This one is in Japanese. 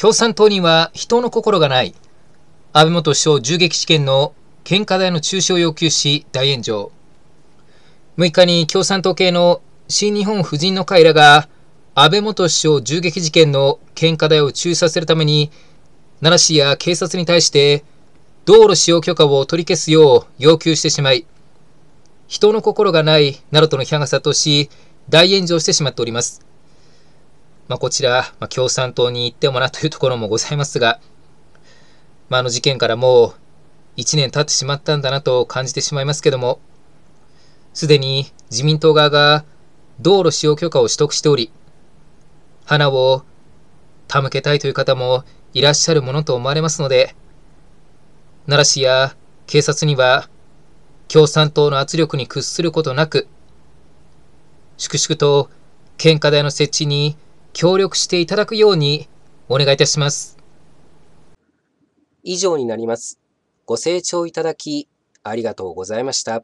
共産党には人の心がない。安倍元首相銃撃事件の献花台の中止を要求し大炎上。6日に共産党系の新日本婦人の会らが安倍元首相銃撃事件の献花台を中止させるために奈良市や警察に対して道路使用許可を取り消すよう要求してしまい人の心がないなどとの批判が殺到し大炎上してしまっております。まあ、こちら、まあ、共産党に行ってもなというところもございますが、まあ、あの事件からもう1年経ってしまったんだなと感じてしまいますけども、すでに自民党側が道路使用許可を取得しており、花を手向けたいという方もいらっしゃるものと思われますので、奈良市や警察には共産党の圧力に屈することなく、粛々と献花台の設置に協力していただくようにお願いいたします。以上になります。ご清聴いただきありがとうございました。